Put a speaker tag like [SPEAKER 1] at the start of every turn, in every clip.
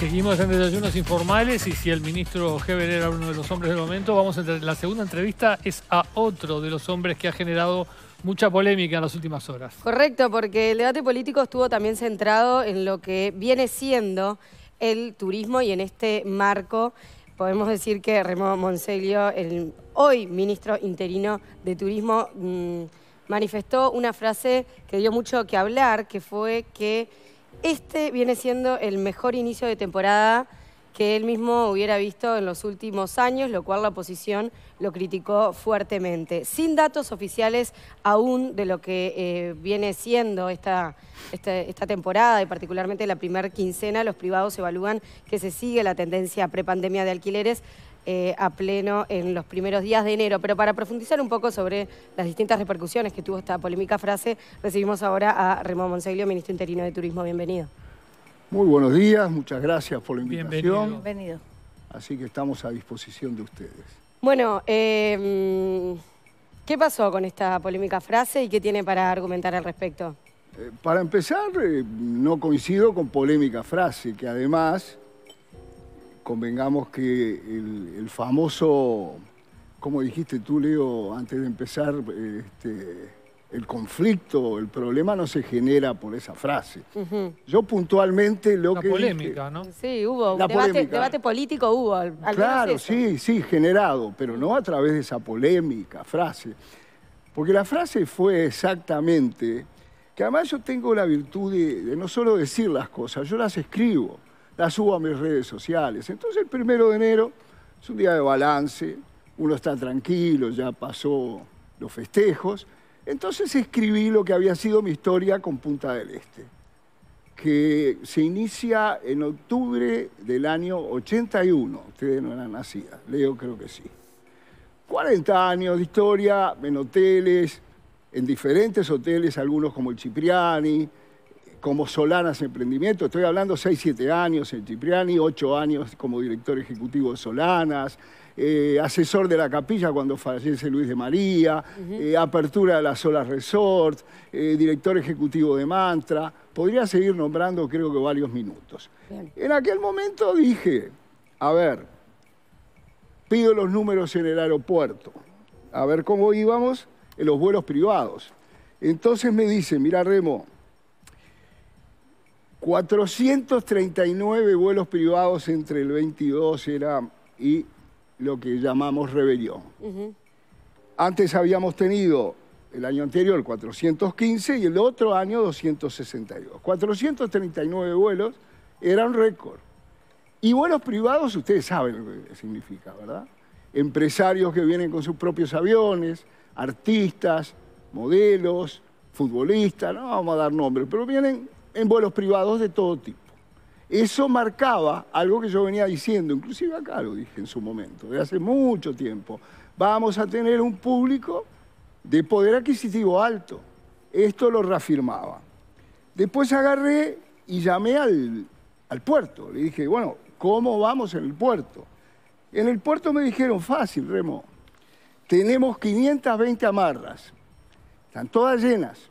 [SPEAKER 1] Seguimos en desayunos informales y si el ministro Heber era uno de los hombres del momento, vamos a la segunda entrevista es a otro de los hombres que ha generado mucha polémica en las últimas
[SPEAKER 2] horas. Correcto, porque el debate político estuvo también centrado en lo que viene siendo el turismo y en este marco podemos decir que Remo Monselio, el hoy ministro interino de Turismo, mm, manifestó una frase que dio mucho que hablar, que fue que este viene siendo el mejor inicio de temporada que él mismo hubiera visto en los últimos años, lo cual la oposición lo criticó fuertemente. Sin datos oficiales aún de lo que eh, viene siendo esta, esta, esta, temporada y particularmente la primera quincena, los privados evalúan que se sigue la tendencia prepandemia de alquileres eh, a pleno en los primeros días de enero. Pero para profundizar un poco sobre las distintas repercusiones que tuvo esta polémica frase, recibimos ahora a Remo Monseglio, ministro interino de Turismo. Bienvenido.
[SPEAKER 3] Muy buenos días, muchas gracias por la invitación. Bienvenido. Así que estamos a disposición de ustedes.
[SPEAKER 2] Bueno, em, ¿qué pasó con esta polémica frase y qué tiene para argumentar al respecto?
[SPEAKER 3] Eh, para empezar, eh, no coincido con polémica frase, que además convengamos que el, famoso, como dijiste tú, Leo, antes de empezar, este, el conflicto, el problema no se genera por esa frase. Yo puntualmente lo que... La polémica,
[SPEAKER 2] ¿no? Sí, hubo. debate, político hubo. claro, sí,
[SPEAKER 3] sí, generado, pero no a través de esa polémica frase. Porque la frase fue exactamente... Que además yo tengo la virtud de no solo decir las cosas, yo las escribo la subo a mis redes sociales. Entonces el primero de enero es un día de balance, uno está tranquilo, ya pasó los festejos. Entonces escribí lo que había sido mi historia con Punta del Este, que se inicia en octubre del año 81. Ustedes no eran nacidas, Leo creo que sí. 40 años de historia en hoteles, en diferentes hoteles, algunos como el Cipriani, como Solanas Emprendimiento. Estoy hablando 6, 7 años en Cipriani, 8 años como director ejecutivo de Solanas, eh, asesor de la capilla cuando fallece Luis de María, eh, apertura de la Solas Resort, eh, director ejecutivo de Mantra. Podría seguir nombrando creo que varios minutos. En aquel momento dije, a ver, pido los números en el aeropuerto, a ver cómo íbamos en los vuelos privados. Entonces me dice, mira Remo, 439 vuelos privados entre el 22 era y lo que llamamos rebelión. Antes habíamos tenido el año anterior 415 y el otro año 262. 439 vuelos eran récord. Y vuelos privados, ustedes saben lo que significa, ¿verdad? Empresarios que vienen con sus propios aviones, artistas, modelos, futbolistas, no vamos a dar nombres, pero vienen en vuelos privados de todo tipo. Eso marcaba algo que yo venía diciendo, inclusive acá lo dije en su momento, de hace mucho tiempo. Vamos a tener un público de poder adquisitivo alto. Esto lo reafirmaba. Después agarré y llamé al, al puerto. Le dije, bueno, ¿cómo vamos en el puerto? En el puerto me dijeron, fácil, Remo, tenemos 520 amarras, están todas llenas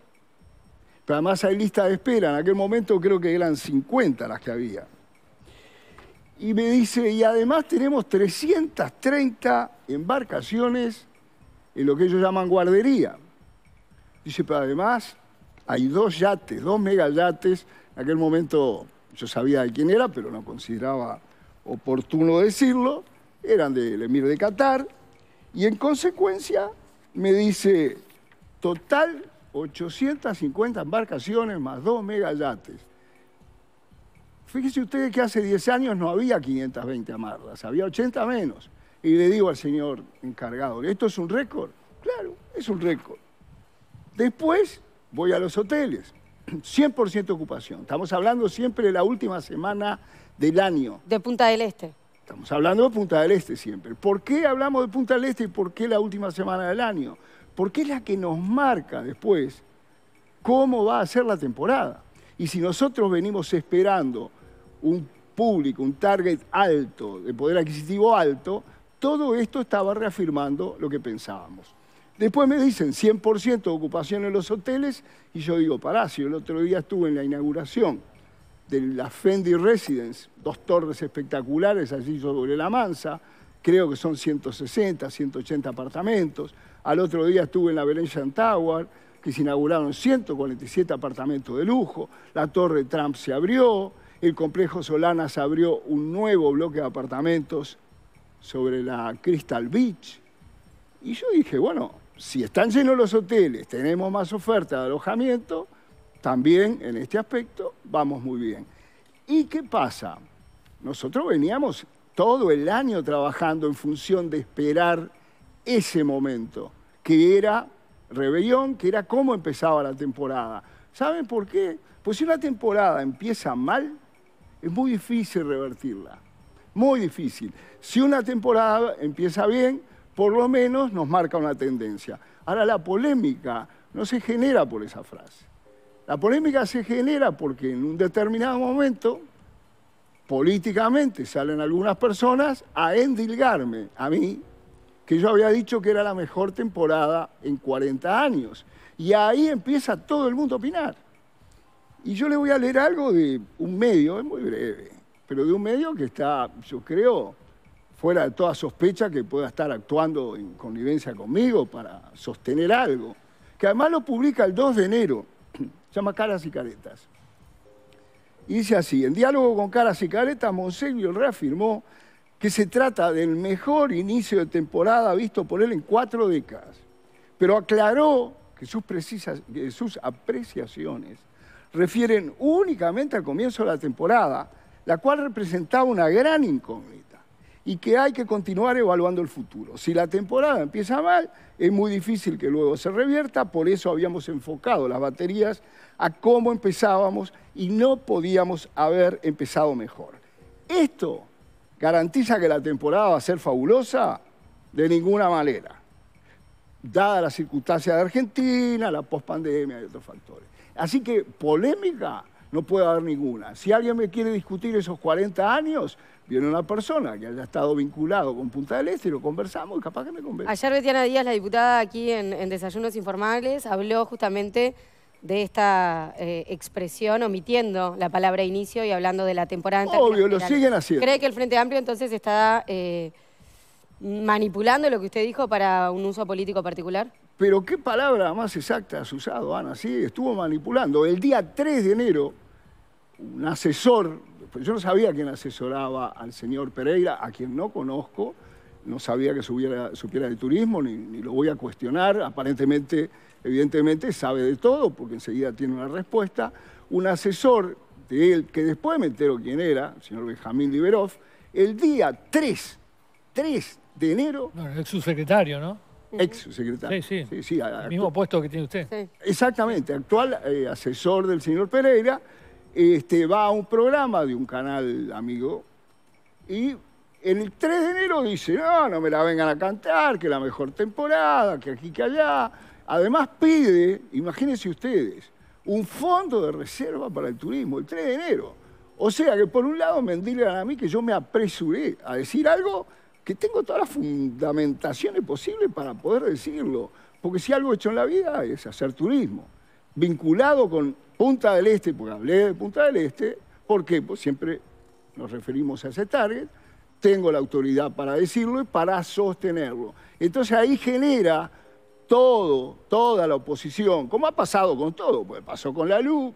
[SPEAKER 3] además hay lista de espera. En aquel momento creo que eran 50 las que había. Y me dice, y además tenemos 330 embarcaciones en lo que ellos llaman guardería. Dice, pero además hay dos yates, dos mega megayates. En aquel momento yo sabía de quién era, pero no consideraba oportuno decirlo. Eran del emir de Qatar. Y en consecuencia me dice, total 850 embarcaciones más 2 megayates. Fíjense ustedes que hace 10 años no había 520 amarras, había 80 menos. Y le digo al señor encargador, ¿esto es un récord? Claro, es un récord. Después voy a los hoteles, 100% ocupación. Estamos hablando siempre de la última semana del año. De Punta del Este. Estamos hablando de Punta del Este siempre. ¿Por qué hablamos de Punta del Este y por qué la última semana del año? porque es la que nos marca después cómo va a ser la temporada. Y si nosotros venimos esperando un público, un target alto, de poder adquisitivo alto, todo esto estaba reafirmando lo que pensábamos. Después me dicen 100% de ocupación en los hoteles y yo digo, para si el otro día estuve en la inauguración de la Fendi Residence, dos torres espectaculares allí sobre la Mansa, creo que son 160, 180 apartamentos. Al otro día estuve en la Belén Tower, que se inauguraron 147 apartamentos de lujo. La Torre Trump se abrió, el complejo Solanas abrió un nuevo bloque de apartamentos sobre la Crystal Beach. Y yo dije, bueno, si están llenos los hoteles, tenemos más oferta de alojamiento, también en este aspecto vamos muy bien. ¿Y qué pasa? Nosotros veníamos todo el año trabajando en función de esperar ese momento, que era rebelión, que era cómo empezaba la temporada. ¿Saben por qué? Pues si una temporada empieza mal, es muy difícil revertirla. Muy difícil. Si una temporada empieza bien, por lo menos nos marca una tendencia. Ahora, la polémica no se genera por esa frase. La polémica se genera porque en un determinado momento políticamente salen algunas personas a endilgarme a mí, que yo había dicho que era la mejor temporada en 40 años. Y ahí empieza todo el mundo a opinar. Y yo le voy a leer algo de un medio, es muy breve, pero de un medio que está, yo creo, fuera de toda sospecha que pueda estar actuando en connivencia conmigo para sostener algo, que además lo publica el 2 de enero, se llama Caras y Caretas y dice así, en diálogo con Caras y Caretas, Monseñor reafirmó que se trata del mejor inicio de temporada visto por él en cuatro décadas, pero aclaró que sus apreciaciones refieren únicamente al comienzo de la temporada, la cual representaba una gran incógnita y que hay que continuar evaluando el futuro. Si la temporada empieza mal, es muy difícil que luego se revierta, por eso habíamos enfocado las baterías a cómo empezábamos y no podíamos haber empezado mejor. Esto garantiza que la temporada va a ser fabulosa de ninguna manera, dada la circunstancia de Argentina, la pospandemia y otros factores. Así que polémica no puede haber ninguna. Si alguien me quiere discutir esos 40 años, viene una persona que haya estado vinculado con Punta del Este, lo conversamos y capaz que me convence.
[SPEAKER 2] Ayer Betiana Díaz, la diputada aquí en, Desayunos Informales, habló justamente de esta eh, expresión, omitiendo la palabra inicio y hablando de la temporada. Obvio, lo siguen haciendo. ¿Cree que el Frente Amplio entonces está eh, manipulando lo que usted dijo para un uso político particular?
[SPEAKER 3] Pero qué palabra más exacta has usado, Ana. Sí, estuvo manipulando. El día 3 de enero, un asesor, yo no sabía quién asesoraba al señor Pereira, a quien no conozco, no sabía que supiera de turismo, ni, lo voy a cuestionar. Aparentemente, evidentemente, sabe de todo, porque enseguida tiene una respuesta. Un asesor de él, que después me entero quién era, el señor Benjamín Liberov, el día 3, 3 de enero... no, es su secretario, ¿no? ex secretario.
[SPEAKER 1] Sí, sí. el mismo puesto que tiene usted.
[SPEAKER 3] Exactamente, actual eh, asesor del señor Pereira, este, va a un programa de un canal amigo y el 3 de enero dice, no, no me la vengan a cantar, que la mejor temporada, que aquí, que allá. Además pide, imagínense ustedes, un fondo de reserva para el turismo, el 3 de enero. O sea que por un lado me a mí que yo me apresuré a decir algo que tengo todas las fundamentaciones posibles para poder decirlo. Porque si algo he hecho en la vida es hacer turismo, vinculado con Punta del Este, porque hablé de Punta del Este, porque pues, siempre nos referimos a ese target, tengo la autoridad para decirlo y para sostenerlo. Entonces ahí genera todo, toda la oposición, como ha pasado con todo, pues pasó con la LUC,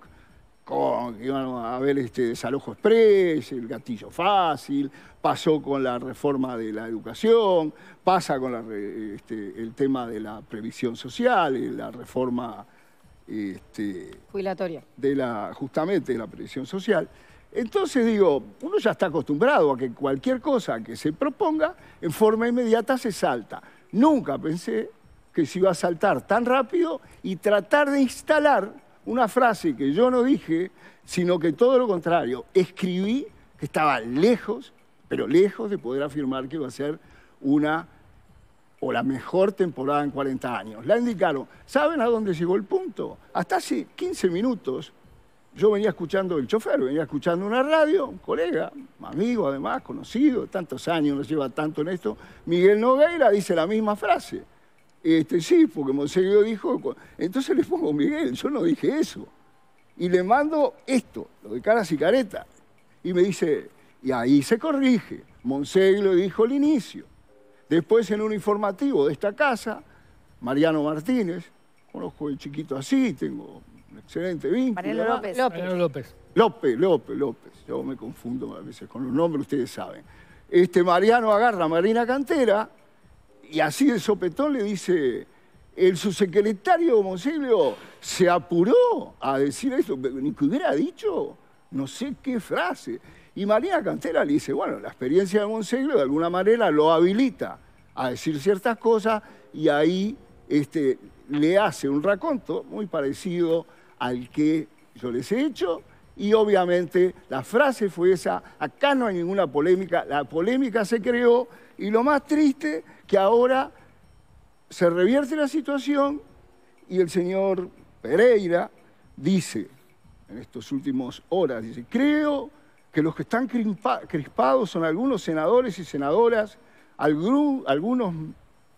[SPEAKER 3] con, que iban a haber este desalojo express, el gatillo fácil, pasó con la reforma de la educación, pasa con este, el tema de la previsión social, eh, la reforma... Este, de la, justamente de la previsión social. Entonces digo, uno ya está acostumbrado a que cualquier cosa que se proponga en forma inmediata se salta. Nunca pensé que se iba a saltar tan rápido y tratar de instalar una frase que yo no dije, sino que todo lo contrario, escribí que estaba lejos, pero lejos de poder afirmar que iba a ser una o la mejor temporada en 40 años. La indicaron. ¿Saben a dónde llegó el punto? Hasta hace 15 minutos yo venía escuchando el chofer, venía escuchando una radio, un colega, amigo además, conocido, tantos años, nos lleva tanto en esto, Miguel Nogueira dice la misma frase. Este, sí, porque lo dijo, entonces le pongo Miguel, yo no dije eso. Y le mando esto, lo de cara y Y me dice, y ahí se corrige. lo dijo al inicio. Después en un informativo de esta casa, Mariano Martínez, conozco el chiquito así, tengo un excelente vínculo. Mariano López. López. Mariano López. López, López, López. Yo me confundo a veces con los nombres, ustedes saben. Este Mariano agarra a Marina Cantera y así de sopetón le dice, el subsecretario Monseglio se apuró a decir eso, ni que hubiera dicho no sé qué frase. Y María Cantera le dice, bueno, la experiencia de Monseglio de alguna manera lo habilita a decir ciertas cosas y ahí este, le hace un raconto muy parecido al que yo les he hecho y obviamente la frase fue esa, acá no hay ninguna polémica, la polémica se creó y lo más triste y ahora se revierte la situación y el señor Pereira dice, en estas últimas horas, dice, creo que los que están crispados son algunos senadores y senadoras, algunos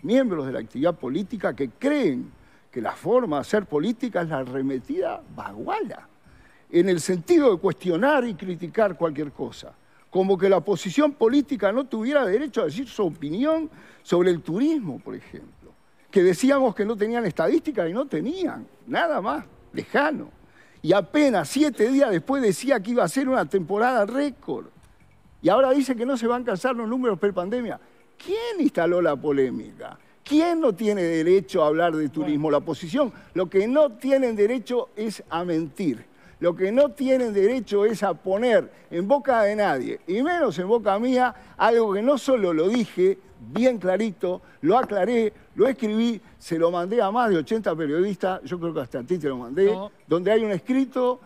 [SPEAKER 3] miembros de la actividad política que creen que la forma de hacer política es la arremetida baguala, en el sentido de cuestionar y criticar cualquier cosa como que la oposición política no tuviera derecho a decir su opinión sobre el turismo, por ejemplo, que decíamos que no tenían estadísticas y no tenían, nada más, lejano. Y apenas siete días después decía que iba a ser una temporada récord. Y ahora dice que no se van a alcanzar los números per pandemia. ¿Quién instaló la polémica? ¿Quién no tiene derecho a hablar de turismo? La oposición. Lo que no tienen derecho es a mentir. Lo que no tienen derecho es a poner en boca de nadie, y menos en boca mía, algo que no solo lo dije bien clarito, lo aclaré, lo escribí, se lo mandé a más de 80 periodistas, yo creo que hasta a ti te lo mandé, donde hay un escrito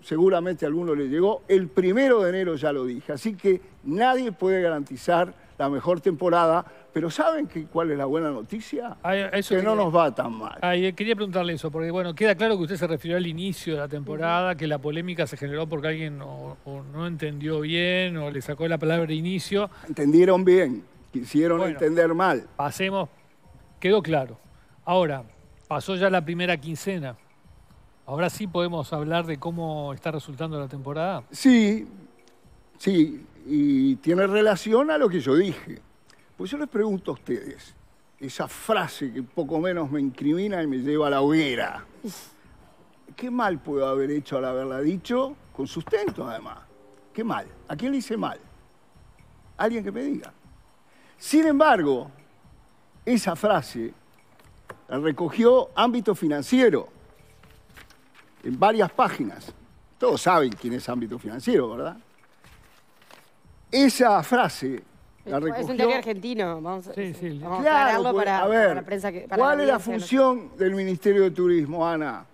[SPEAKER 3] seguramente a alguno le llegó, el primero de enero ya lo dije. Así que nadie puede garantizar la mejor temporada. Pero ¿saben que, cuál es la buena noticia?
[SPEAKER 1] que no nos
[SPEAKER 3] va tan mal.
[SPEAKER 1] Eh, quería preguntarle eso, porque bueno, queda claro que usted se refirió al inicio de la temporada, que la polémica se generó porque alguien no entendió bien o le sacó la palabra inicio.
[SPEAKER 3] Entendieron bien, quisieron entender mal.
[SPEAKER 1] Pasemos, quedó claro. Ahora, pasó ya la primera quincena. Ahora sí podemos hablar de cómo está resultando la temporada.
[SPEAKER 3] Sí, sí, y tiene relación a lo que yo dije. Pues yo les pregunto a ustedes, esa frase que poco menos me incrimina y me lleva a la hoguera. ¿Qué mal puedo haber hecho al haberla dicho? Con sustento, además. ¿Qué mal? ¿A quién le hice mal? Alguien que me diga. Sin embargo, esa frase la recogió ámbito financiero en varias páginas. Todos saben quién es ámbito financiero, ¿verdad? Esa frase es un tema
[SPEAKER 2] argentino, vamos, a para, la prensa. Que, ¿Cuál es la función
[SPEAKER 3] del Ministerio de Turismo, Ana?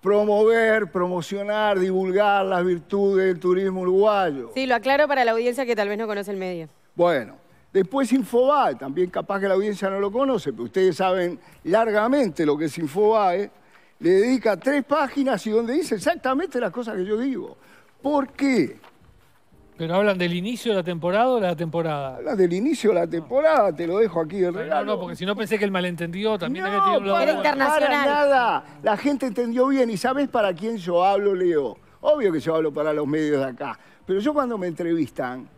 [SPEAKER 3] promover, promocionar, divulgar las virtudes del turismo uruguayo.
[SPEAKER 2] Sí, lo aclaro para la audiencia que tal vez no conoce el medio.
[SPEAKER 3] Bueno, después Infobae, también capaz que la audiencia no lo conoce, pero ustedes saben largamente lo que es Infobae, le dedica tres páginas y donde dice exactamente las cosas que yo digo. ¿Por qué?
[SPEAKER 1] ¿Pero hablan del inicio de la temporada o de la temporada? Hablan del inicio de la temporada, te lo dejo aquí de regalo. No, no, porque si no pensé que el malentendido también había tenido internacional. nada.
[SPEAKER 3] La gente entendió bien. ¿Y sabes para quién yo hablo, Leo? Obvio que yo hablo para los medios de acá. Pero yo cuando me entrevistan,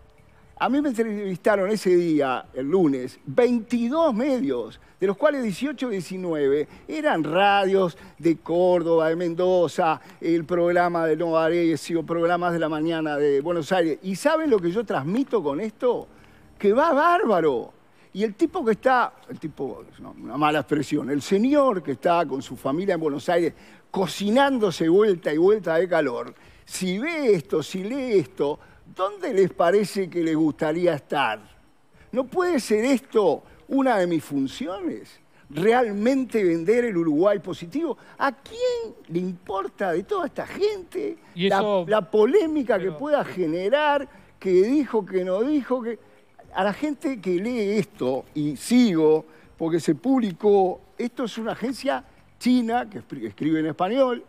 [SPEAKER 3] a mí me entrevistaron ese día, el lunes, 22 medios, de los cuales 18 19 eran radios de Córdoba, de Mendoza, el programa de o programas de la mañana de Buenos Aires. ¿Y saben lo que yo transmito con esto? Que va bárbaro. Y el tipo que está, el tipo, una mala expresión, el señor que está con su familia en Buenos Aires cocinándose vuelta y vuelta de calor, si ve esto, si lee esto, ¿dónde les parece que les gustaría estar? ¿No puede ser esto una de mis funciones? ¿Realmente vender el Uruguay positivo? ¿A quién le importa de toda esta gente la, polémica que pueda generar, que dijo, que no dijo? Que... A la gente que lee esto, y sigo, porque se publicó, esto es una agencia china que escribe en español,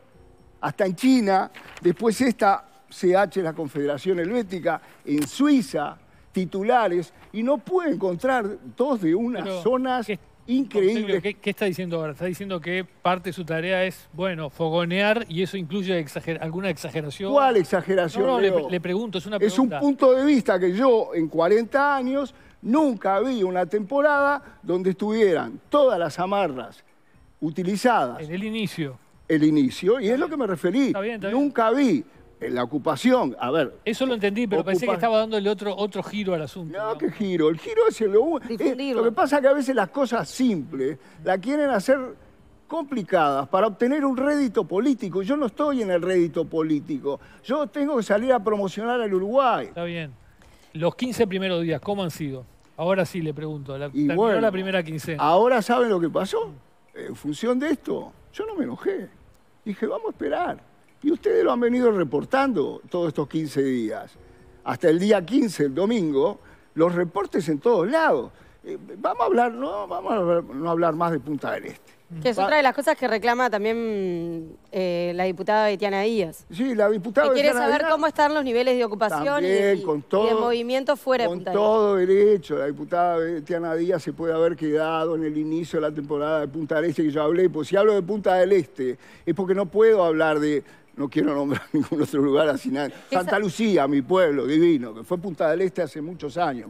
[SPEAKER 3] hasta en China, después esta CH, la Confederación Helvética, en Suiza, titulares, y no puede encontrar dos de unas zonas increíbles.
[SPEAKER 1] ¿qué, está diciendo ahora? Está diciendo que parte de su tarea es, bueno, fogonear, y eso incluye alguna exageración. ¿Cuál exageración? No, Le, pregunto, es una pregunta. Es un
[SPEAKER 3] punto de vista que yo, en 40 años, nunca vi una temporada donde estuvieran todas las amarras utilizadas. En el inicio. El inicio, y es lo que me referí. Nunca vi eh, la ocupación, a ver. Eso lo entendí, pero pensé que estaba dándole otro, otro giro al asunto. No, qué giro. El giro es el lo eh, Lo que pasa es que a veces las cosas simples la quieren hacer complicadas para obtener un rédito político. Yo no estoy en el rédito político. Yo tengo que salir a promocionar al Uruguay. Está
[SPEAKER 1] bien. Los 15 primeros días, ¿cómo han sido? Ahora sí le pregunto. La, y la primera quincena.
[SPEAKER 3] Ahora saben lo que pasó. En función de esto, yo no me enojé. Dije, vamos a esperar. Y ustedes lo han venido reportando todos estos 15 días. Hasta el día 15, el domingo, los reportes en todos lados. Eh, vamos a hablar, no, vamos a hablar, no hablar más de Punta del Este. Que es otra
[SPEAKER 2] de las cosas que reclama también eh, la diputada Betiana Díaz. Sí, la diputada que Quiere saber cómo están los niveles de ocupación y, de movimiento fuera de Punta Con este.
[SPEAKER 3] todo derecho. La diputada Betiana Díaz se puede haber quedado en el inicio de la temporada de Punta del Este que yo hablé. Pues si hablo de Punta del Este es porque no puedo hablar de no quiero nombrar ningún otro lugar así nada. Santa Lucía, mi pueblo divino, que fue Punta del Este hace muchos años.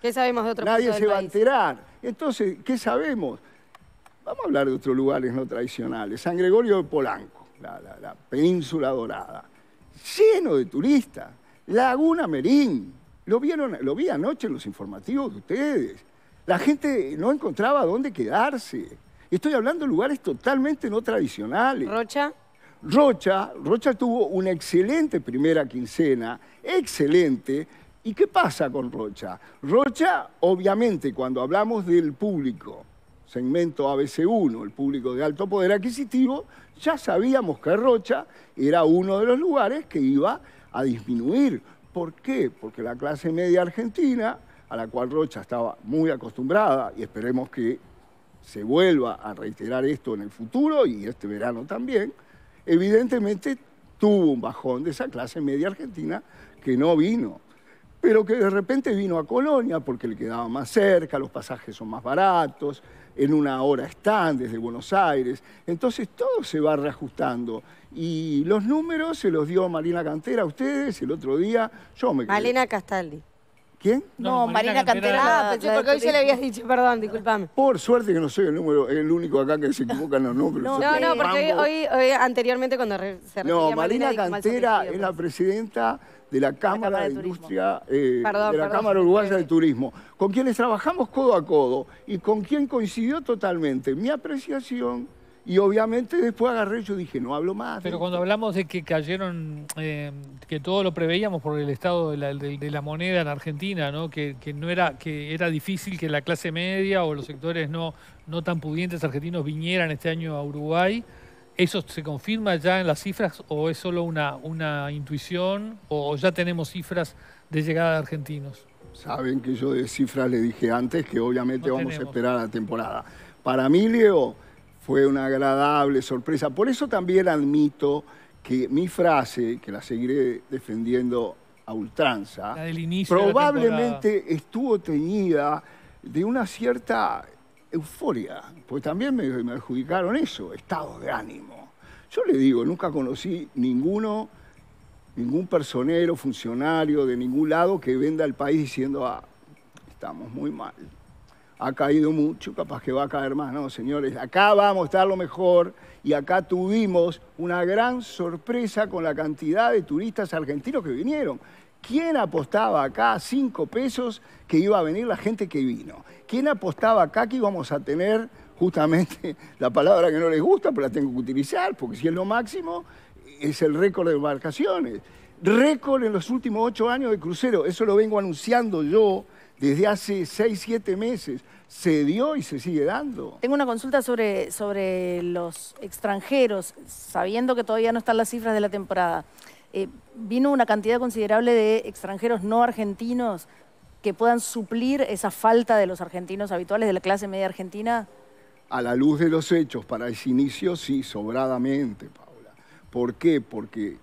[SPEAKER 2] ¿Qué sabemos de otro Nadie se va a
[SPEAKER 3] enterar. Entonces, ¿qué sabemos? Vamos a hablar de otros lugares no tradicionales. San Gregorio de Polanco, la, península dorada, lleno de turistas. Laguna Merín, lo, vieron, lo vi anoche en los informativos de ustedes. La gente no encontraba dónde quedarse. Estoy hablando de lugares totalmente no tradicionales. Rocha. Rocha, Rocha tuvo una excelente primera quincena, excelente. ¿Y qué pasa con Rocha? Rocha, obviamente, cuando hablamos del público, segmento ABC1, el público de alto poder adquisitivo, ya sabíamos que Rocha era uno de los lugares que iba a disminuir. ¿Por qué? Porque la clase media argentina, a la cual Rocha estaba muy acostumbrada, y esperemos que se vuelva a reiterar esto en el futuro y este verano también, Evidentemente tuvo un bajón de esa clase media argentina que no vino, pero que de repente vino a Colonia porque le quedaba más cerca, los pasajes son más baratos, en una hora están desde Buenos Aires. Entonces todo se va reajustando. Y los números se los dio Marina Cantera a ustedes el otro día. Yo me quedé. Marina Castaldi. ¿Quién? No, Marina Cantera. Ah, porque hoy se le habías dicho, perdón, disculpame. Por suerte que no soy el número, el único acá que se equivoca en los números. No, no, porque hoy,
[SPEAKER 2] hoy, cuando re, se No, Marina, Cantera es
[SPEAKER 3] la pues. presidenta de la Cámara, de, Industria, eh, de la Cámara Uruguaya de Turismo, con quienes trabajamos codo a codo y con quien coincidió totalmente mi apreciación y obviamente después agarré yo dije, no hablo más. Pero ¿eh?
[SPEAKER 1] cuando hablamos de que cayeron, eh, que todo lo preveíamos por el estado de la, moneda en Argentina, ¿no? Que, no era, que era difícil que la clase media o los sectores no, no tan pudientes argentinos vinieran este año a Uruguay, ¿eso se confirma ya en las cifras o es solo una, una intuición o ya tenemos cifras de llegada de argentinos?
[SPEAKER 3] Saben que yo de cifras le dije antes que obviamente vamos a esperar la temporada. Para mí, Leo fue una agradable sorpresa. Por eso también admito que mi frase, que la seguiré defendiendo a ultranza, probablemente estuvo teñida de una cierta euforia, porque también me, adjudicaron eso, estado de ánimo. Yo le digo, nunca conocí ninguno, ningún personero, funcionario de ningún lado que venda el país diciendo, ah, estamos muy mal ha caído mucho, capaz que va a caer más. No, señores, acá vamos a estar lo mejor y acá tuvimos una gran sorpresa con la cantidad de turistas argentinos que vinieron. ¿Quién apostaba acá a cinco pesos que iba a venir la gente que vino? ¿Quién apostaba acá que íbamos a tener justamente la palabra que no les gusta, pero la tengo que utilizar, porque si es lo máximo, es el récord de embarcaciones? Récord en los últimos ocho años de crucero, eso lo vengo anunciando yo desde hace seis siete meses. Se dio y se sigue dando.
[SPEAKER 2] Tengo una consulta sobre, sobre los extranjeros, sabiendo que todavía no están las cifras de la temporada. Eh, vino una cantidad considerable de extranjeros no argentinos que puedan suplir esa falta de los argentinos habituales de la clase media argentina?
[SPEAKER 3] A la luz de los hechos, para ese inicio sí, sobradamente, Paula. ¿Por qué? Porque,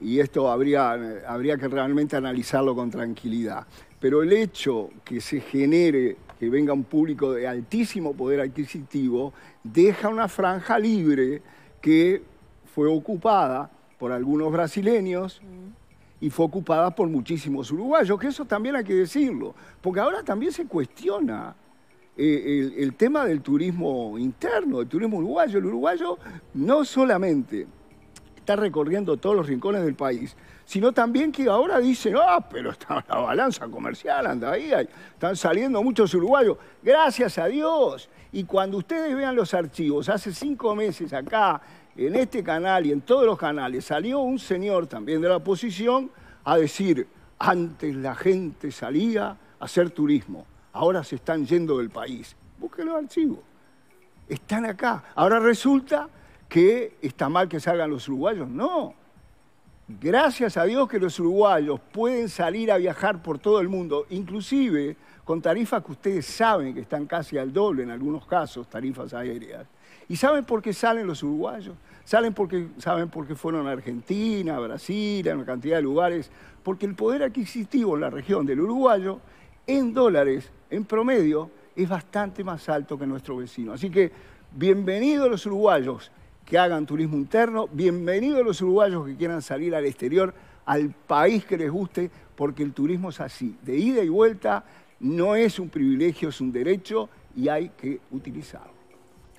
[SPEAKER 3] y esto habría, habría que realmente analizarlo con tranquilidad, pero el hecho que se genere, que venga un público de altísimo poder adquisitivo, deja una franja libre que fue ocupada por algunos brasileños mm. y fue ocupada por muchísimos uruguayos, que eso también hay que decirlo, porque ahora también se cuestiona eh, el, el, tema del turismo interno, del turismo uruguayo. El uruguayo no solamente está recorriendo todos los rincones del país, sino también que ahora dicen, ah, pero está la balanza comercial, anda ahí, están saliendo muchos uruguayos. Gracias a Dios. Y cuando ustedes vean los archivos, hace cinco meses acá, en este canal y en todos los canales, salió un señor también de la oposición a decir, antes la gente salía a hacer turismo, ahora se están yendo del país. Busquen los archivos. Están acá. Ahora resulta que está mal que salgan los uruguayos. No Gracias a Dios que los uruguayos pueden salir a viajar por todo el mundo, inclusive con tarifas que ustedes saben que están casi al doble en algunos casos, tarifas aéreas. ¿Y saben por qué salen los uruguayos? Salen porque, saben por qué fueron a Argentina, a Brasil, a una cantidad de lugares, porque el poder adquisitivo en la región del uruguayo, en dólares, en promedio, es bastante más alto que nuestro vecino. Así que, bienvenidos los uruguayos que hagan turismo interno. Bienvenidos los uruguayos que quieran salir al exterior, al país que les guste, porque el turismo es así, de ida y vuelta, no es un privilegio, es un derecho y hay que utilizarlo.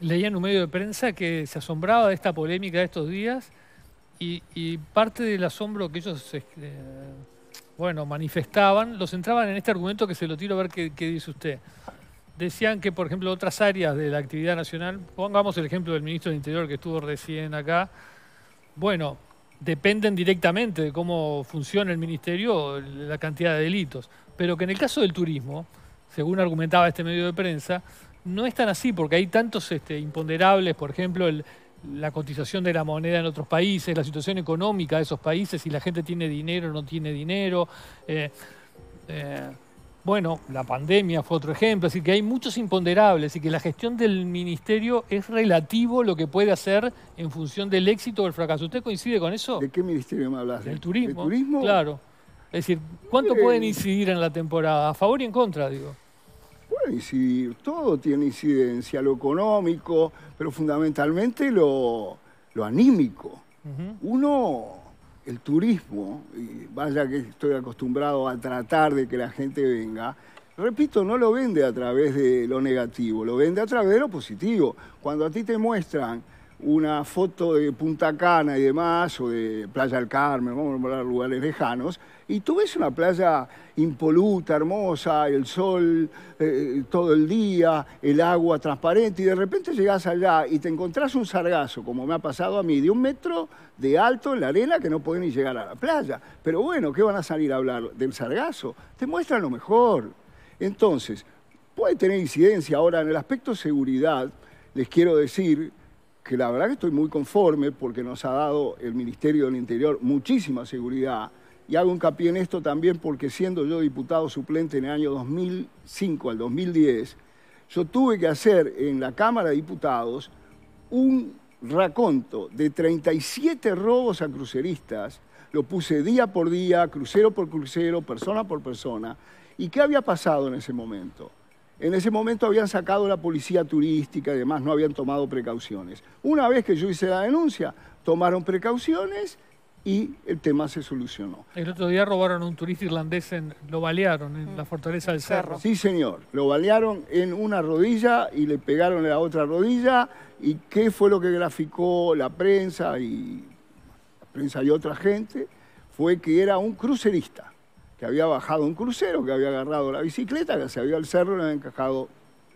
[SPEAKER 1] Leía en un medio de prensa que se asombraba de esta polémica de estos días y, parte del asombro que ellos este, bueno, manifestaban los centraban en este argumento que se lo tiro a ver qué dice usted decían que, por ejemplo, otras áreas de la actividad nacional, pongamos el ejemplo del ministro del Interior que estuvo recién acá, bueno, dependen directamente de cómo funciona el ministerio, la cantidad de delitos, pero que en el caso del turismo, según argumentaba este medio de prensa, no es tan así, porque hay tantos este, imponderables, por ejemplo, la cotización de la moneda en otros países, la situación económica de esos países, si la gente tiene dinero o no tiene dinero. Eh, eh, bueno, la pandemia fue otro ejemplo, así que hay muchos imponderables y que la gestión del ministerio es relativo lo que puede hacer en función del éxito o el fracaso. ¿Usted coincide con eso? ¿De qué ministerio me hablas? Del turismo. Del turismo? Claro. Es decir, ¿cuánto pueden incidir en la temporada? ¿A favor y en contra, digo?
[SPEAKER 3] y incidir, todo tiene incidencia, lo económico, pero fundamentalmente lo, anímico. Uno el turismo, vaya que estoy acostumbrado a tratar de que la gente venga, repito, no lo vende a través de lo negativo, lo vende a través de lo positivo. Cuando a ti te muestran una foto de Punta Cana y demás, o de Playa del Carmen, vamos a hablar de lugares lejanos, y tú ves una playa impoluta, hermosa, el sol eh, eh, todo el día, el agua transparente, y de repente llegas allá y te encontrás un sargazo, como me ha pasado a mí, de un metro de alto en la arena que no pueden ni llegar a la playa. Pero bueno, ¿qué van a salir a hablar del sargazo? Te muestran lo mejor. Entonces, puede tener incidencia ahora en el aspecto seguridad, les quiero decir que la verdad que estoy muy conforme porque nos ha dado el Ministerio del Interior muchísima seguridad. Y hago hincapié en esto también porque siendo yo diputado suplente en el año 2005 al 2010, yo tuve que hacer en la Cámara de Diputados un raconto de 37 robos a cruceristas, lo puse día por día, crucero por crucero, persona por persona, y qué había pasado en ese momento. En ese momento habían sacado la policía turística y demás, no habían tomado precauciones. Una vez que yo hice la denuncia, tomaron precauciones y el tema se solucionó.
[SPEAKER 1] El otro día robaron a un turista irlandés, en, lo balearon en la fortaleza del cerro. Sí, señor,
[SPEAKER 3] lo balearon en una rodilla y le pegaron en la otra rodilla. ¿Y qué fue lo que graficó la prensa y la prensa y otra gente? Fue que era un crucerista que había bajado un crucero, que había agarrado la bicicleta, que se había al cerro, le encajado,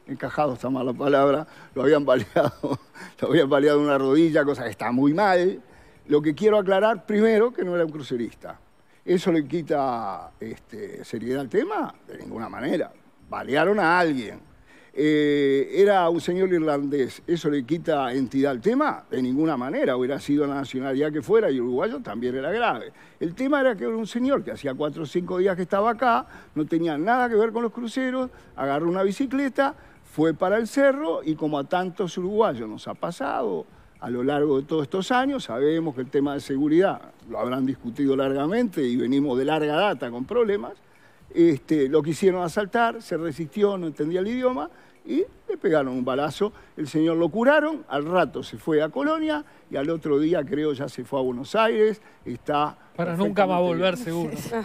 [SPEAKER 3] encajado está mala palabra, lo habían baleado, lo habían baleado una rodilla, cosa que está muy mal. Lo que quiero aclarar primero, que no era un crucerista. ¿Eso le quita este, seriedad al tema? De ninguna manera. Balearon a alguien eh, era un señor irlandés, ¿eso le quita entidad al tema? De ninguna manera, hubiera sido la nacionalidad que fuera y uruguayo también era grave. El tema era que era un señor que hacía cuatro o cinco días que estaba acá, no tenía nada que ver con los cruceros, agarró una bicicleta, fue para el cerro y como a tantos uruguayos nos ha pasado a lo largo de todos estos años, sabemos que el tema de seguridad lo habrán discutido largamente y venimos de larga data con problemas, este, lo quisieron asaltar, se resistió, no entendía el idioma y le pegaron un balazo. El señor lo curaron, al rato se fue a Colonia y al otro día creo ya se fue a Buenos Aires. Está Para nunca va a volver seguro. Ah.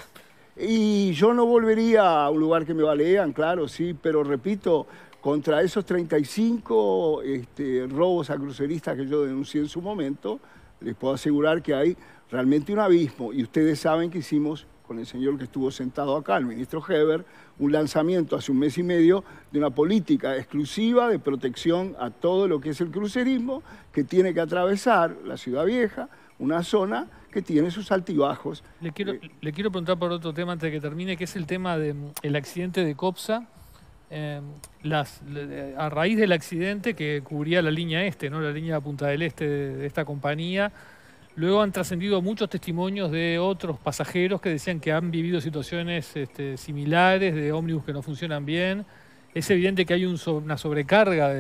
[SPEAKER 3] Y yo no volvería a un lugar que me balean, claro, sí, pero repito, contra esos 35 este, robos a cruceristas que yo denuncié en su momento, les puedo asegurar que hay realmente un abismo y ustedes saben que hicimos con el señor que estuvo sentado acá, el ministro Heber, un lanzamiento hace un mes y medio de una política exclusiva de protección a todo lo que es el crucerismo, que tiene que atravesar la Ciudad Vieja, una zona que tiene sus altibajos.
[SPEAKER 1] Le quiero, eh, le quiero preguntar por otro tema antes de que termine, que es el tema del mm, accidente de Copsa. Em, a raíz del accidente que cubría la línea este, ¿no? la línea Punta del Este de esta compañía, Luego han trascendido muchos testimonios de otros pasajeros que decían que han vivido situaciones este, similares, de ómnibus que no funcionan bien. Es evidente que hay una sobrecarga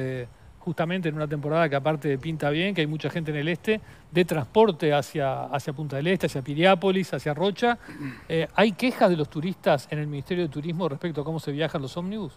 [SPEAKER 1] justamente en una temporada que aparte pinta bien, que hay mucha gente en el este, de transporte hacia, hacia Punta del Este, hacia Piriápolis, hacia Rocha. Eh, ¿Hay quejas de los turistas en el Ministerio de Turismo respecto a cómo se viajan los ómnibus?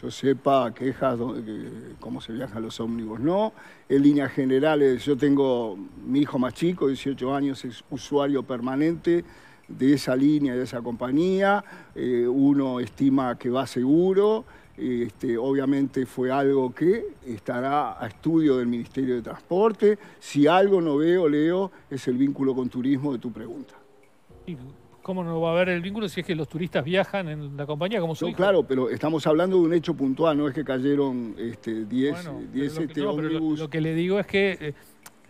[SPEAKER 3] yo sepa quejas eh, cómo se viajan los ómnibus, no. En líneas generales, yo tengo mi hijo más chico, 18 años, es usuario permanente de esa línea, de esa compañía. Eh, uno estima que va seguro. Este, obviamente fue algo que estará a estudio del Ministerio de Transporte. Si algo no veo, leo, es el vínculo con turismo de tu pregunta.
[SPEAKER 1] ¿Cómo no va a haber el vínculo si es que los turistas viajan en la compañía como no, Claro,
[SPEAKER 3] pero estamos hablando de un hecho puntual, no es que cayeron 10 este, diez, este,
[SPEAKER 1] lo, que le digo es que eh,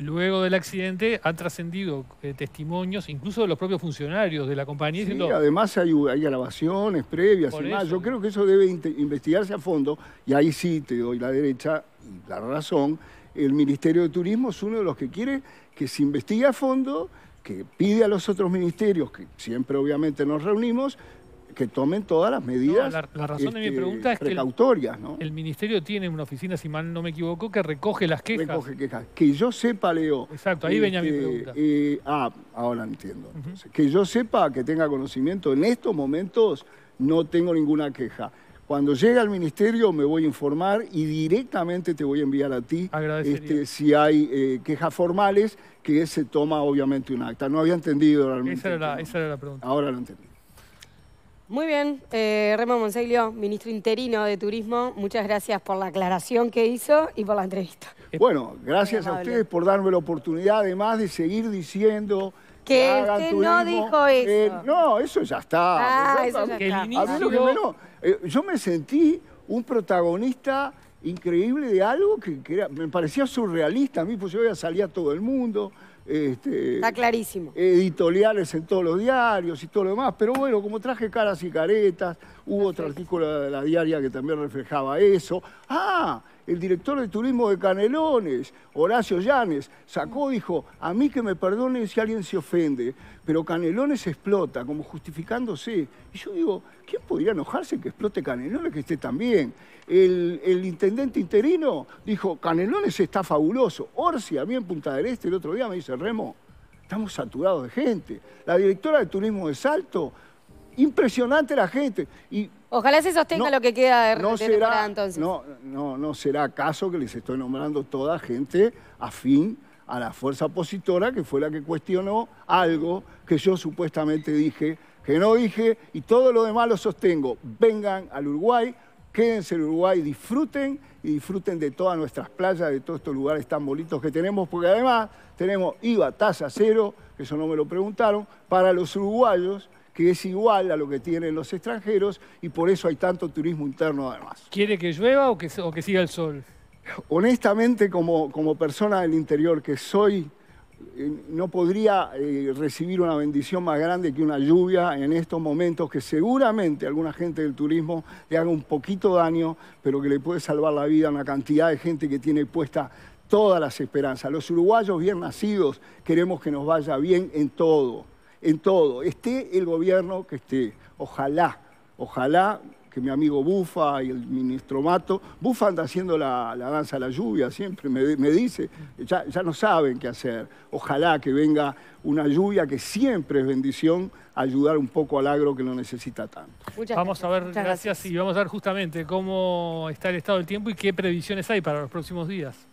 [SPEAKER 1] luego del accidente han trascendido eh, testimonios, incluso de los propios funcionarios de la compañía. Sí, además
[SPEAKER 3] hay, grabaciones previas y más. Yo creo que eso debe investigarse a fondo, y ahí sí te doy la derecha y la razón. El Ministerio de Turismo es uno de los que quiere que se investigue a fondo que pide a los otros ministerios, que siempre obviamente nos reunimos, que tomen todas las medidas. la, razón de mi este, pregunta es que
[SPEAKER 1] el, ministerio tiene una oficina, si mal no me equivoco, que recoge las quejas. Recoge quejas.
[SPEAKER 3] Que yo sepa, Leo. Exacto, ahí venía mi este, pregunta. Eh, ah, ahora entiendo. Que yo sepa, que tenga conocimiento, en estos momentos no tengo ninguna queja. Cuando llegue al ministerio me voy a informar y directamente te voy a enviar a ti este, si hay eh, quejas formales, que se toma obviamente un acta. No había entendido realmente. Esa era la, la pregunta. Ahora lo entendí. Muy bien,
[SPEAKER 2] eh, Remo Monseglio, ministro interino de Turismo, muchas gracias por la aclaración que hizo y
[SPEAKER 3] por la entrevista. Bueno, gracias a ustedes por darme la oportunidad además de seguir diciendo que este no dijo eh, eso. no, eso ya está. está. yo me sentí un protagonista increíble de algo que, me parecía surrealista. A mí pues yo ya salía todo el mundo. Este, Está clarísimo. Editoriales en todos los diarios y todo lo demás. Pero bueno, como traje caras y caretas, hubo otro artículo de la diaria que también reflejaba eso. Ah, el director de turismo de Canelones, Horacio Llanes, sacó, dijo, a mí que me perdonen si alguien se ofende, pero Canelones explota, como justificándose. Y yo digo, ¿quién podría enojarse que explote Canelones, que esté tan bien? El, el intendente interino dijo, Canelones está fabuloso. Orsi, a mí en Punta del Este el otro día me dice, Remo, estamos saturados de gente. La directora de turismo de Salto, impresionante la gente. Y
[SPEAKER 2] Ojalá se sostenga lo que queda de, no entonces. No,
[SPEAKER 3] no, será acaso que les estoy nombrando toda gente afín a la fuerza opositora, que fue la que cuestionó algo que yo supuestamente dije, que no dije, y todo lo demás lo sostengo. Vengan al Uruguay, quédense en Uruguay, disfruten y disfruten de todas nuestras playas, de todos estos lugares tan bonitos que tenemos, porque además tenemos IVA tasa cero, eso no me lo preguntaron, para los uruguayos que es igual a lo que tienen los extranjeros y por eso hay tanto turismo interno además.
[SPEAKER 1] ¿Quiere que llueva o que, que siga el sol?
[SPEAKER 3] Honestamente, como, persona del interior que soy, eh, no podría eh, recibir una bendición más grande que una lluvia en estos momentos que seguramente alguna gente del turismo le haga un poquito daño, pero que le puede salvar la vida a una cantidad de gente que tiene puesta todas las esperanzas. Los uruguayos bien nacidos queremos que nos vaya bien en todo en todo, esté el gobierno que esté. Ojalá, ojalá que mi amigo Bufa y el ministro Mato, Bufa anda haciendo la, danza a la lluvia siempre, me, dice, ya, no saben qué hacer. Ojalá que venga una lluvia que siempre es bendición ayudar un poco al agro que lo necesita tanto.
[SPEAKER 1] vamos a ver, gracias. gracias, y vamos a ver justamente cómo está el estado del tiempo y qué previsiones hay para los próximos días.